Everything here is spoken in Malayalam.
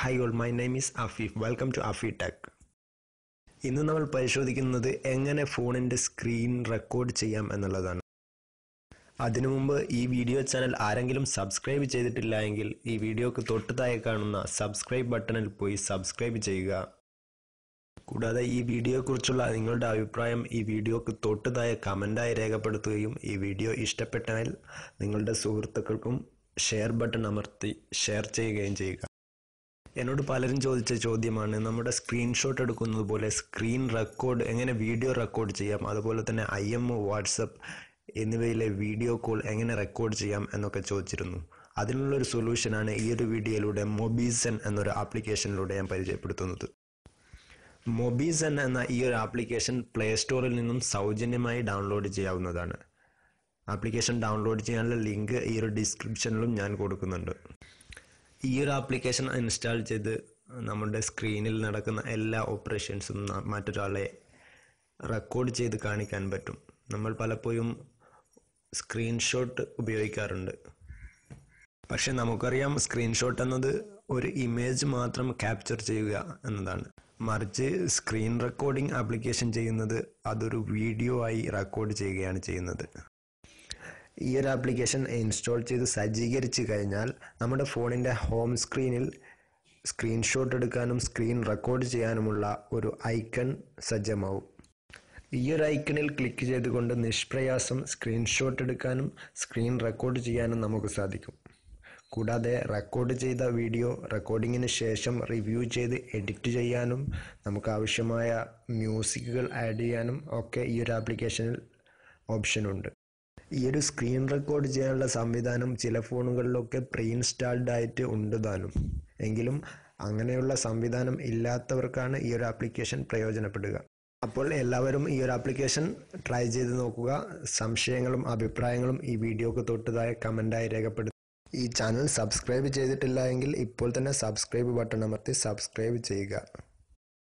high all my name is Afeef welcome to Afi tech ഇന്ന് നമ്മൾ പരിശോധിക്കുന്നത് എങ്ങനെ ഫോണിൻ്റെ സ്ക്രീൻ റെക്കോർഡ് ചെയ്യാം എന്നുള്ളതാണ് അതിനു മുമ്പ് ഈ വീഡിയോ ചാനൽ ആരെങ്കിലും സബ്സ്ക്രൈബ് ചെയ്തിട്ടില്ല എങ്കിൽ ഈ വീഡിയോക്ക് തൊട്ടുതായി കാണുന്ന സബ്സ്ക്രൈബ് ബട്ടണിൽ പോയി സബ്സ്ക്രൈബ് ചെയ്യുക കൂടാതെ ഈ വീഡിയോയെക്കുറിച്ചുള്ള നിങ്ങളുടെ അഭിപ്രായം ഈ വീഡിയോക്ക് തൊട്ടുതായ കമൻ്റായി രേഖപ്പെടുത്തുകയും ഈ വീഡിയോ ഇഷ്ടപ്പെട്ടാൽ നിങ്ങളുടെ സുഹൃത്തുക്കൾക്കും ഷെയർ ബട്ടൺ അമർത്തി ഷെയർ ചെയ്യുകയും ചെയ്യുക എന്നോട് പലരും ചോദിച്ച ചോദ്യമാണ് നമ്മുടെ സ്ക്രീൻഷോട്ട് എടുക്കുന്നത് പോലെ സ്ക്രീൻ റെക്കോർഡ് എങ്ങനെ വീഡിയോ റെക്കോർഡ് ചെയ്യാം അതുപോലെ തന്നെ ഐ എം ഒ വാട്സപ്പ് എന്നിവയിലെ വീഡിയോ കോൾ എങ്ങനെ റെക്കോർഡ് ചെയ്യാം എന്നൊക്കെ ചോദിച്ചിരുന്നു അതിനുള്ളൊരു സൊല്യൂഷനാണ് ഈ ഒരു വീഡിയോയിലൂടെ മൊബീസൻ എന്നൊരു ആപ്ലിക്കേഷനിലൂടെ ഞാൻ പരിചയപ്പെടുത്തുന്നത് മൊബീസൻ എന്ന ഈ ഒരു ആപ്ലിക്കേഷൻ പ്ലേ സ്റ്റോറിൽ നിന്നും സൗജന്യമായി ഡൗൺലോഡ് ചെയ്യാവുന്നതാണ് ആപ്ലിക്കേഷൻ ഡൗൺലോഡ് ചെയ്യാനുള്ള ലിങ്ക് ഈ ഒരു ഡിസ്ക്രിപ്ഷനിലും ഞാൻ കൊടുക്കുന്നുണ്ട് ഈ ഒരു ആപ്ലിക്കേഷൻ ഇൻസ്റ്റാൾ ചെയ്ത് നമ്മുടെ സ്ക്രീനിൽ നടക്കുന്ന എല്ലാ ഓപ്പറേഷൻസും മറ്റൊരാളെ റെക്കോർഡ് ചെയ്ത് കാണിക്കാൻ പറ്റും നമ്മൾ പലപ്പോഴും സ്ക്രീൻഷോട്ട് ഉപയോഗിക്കാറുണ്ട് പക്ഷെ നമുക്കറിയാം സ്ക്രീൻഷോട്ട് എന്നത് ഒരു ഇമേജ് മാത്രം ക്യാപ്ചർ ചെയ്യുക എന്നതാണ് മറിച്ച് സ്ക്രീൻ റെക്കോർഡിംഗ് ആപ്ലിക്കേഷൻ ചെയ്യുന്നത് അതൊരു വീഡിയോ ആയി റെക്കോർഡ് ചെയ്യുകയാണ് ചെയ്യുന്നത് ഈ ഒരു ആപ്ലിക്കേഷൻ ഇൻസ്റ്റാൾ ചെയ്ത് സജ്ജീകരിച്ച് കഴിഞ്ഞാൽ നമ്മുടെ ഫോണിൻ്റെ ഹോം സ്ക്രീനിൽ സ്ക്രീൻഷോട്ട് എടുക്കാനും സ്ക്രീൻ റെക്കോർഡ് ചെയ്യാനുമുള്ള ഒരു ഐക്കൺ സജ്ജമാവും ഈ ഒരു ഐക്കണിൽ ക്ലിക്ക് ചെയ്തുകൊണ്ട് നിഷ്പ്രയാസം സ്ക്രീൻഷോട്ട് എടുക്കാനും സ്ക്രീൻ റെക്കോർഡ് ചെയ്യാനും നമുക്ക് സാധിക്കും കൂടാതെ റെക്കോർഡ് ചെയ്ത വീഡിയോ റെക്കോർഡിങ്ങിന് ശേഷം റിവ്യൂ ചെയ്ത് എഡിറ്റ് ചെയ്യാനും നമുക്ക് ആവശ്യമായ മ്യൂസിക്കുകൾ ആഡ് ചെയ്യാനും ഒക്കെ ഈ ഒരു ആപ്ലിക്കേഷനിൽ ഓപ്ഷനുണ്ട് ഈ ഒരു സ്ക്രീൻ റെക്കോർഡ് ചെയ്യാനുള്ള സംവിധാനം ചില ഫോണുകളിലൊക്കെ പ്രീ ഇൻസ്റ്റാൾഡ് ആയിട്ട് ഉണ്ട് താനും എങ്കിലും അങ്ങനെയുള്ള സംവിധാനം ഇല്ലാത്തവർക്കാണ് ഈ ഒരു ആപ്ലിക്കേഷൻ പ്രയോജനപ്പെടുക അപ്പോൾ എല്ലാവരും ഈ ഒരു ആപ്ലിക്കേഷൻ ട്രൈ ചെയ്ത് നോക്കുക സംശയങ്ങളും അഭിപ്രായങ്ങളും ഈ വീഡിയോക്ക് തൊട്ടതായ കമൻ്റായി രേഖപ്പെടുത്തുക ഈ ചാനൽ സബ്സ്ക്രൈബ് ചെയ്തിട്ടില്ല എങ്കിൽ ഇപ്പോൾ തന്നെ സബ്സ്ക്രൈബ് ബട്ടൺ അമർത്തി സബ്സ്ക്രൈബ് ചെയ്യുക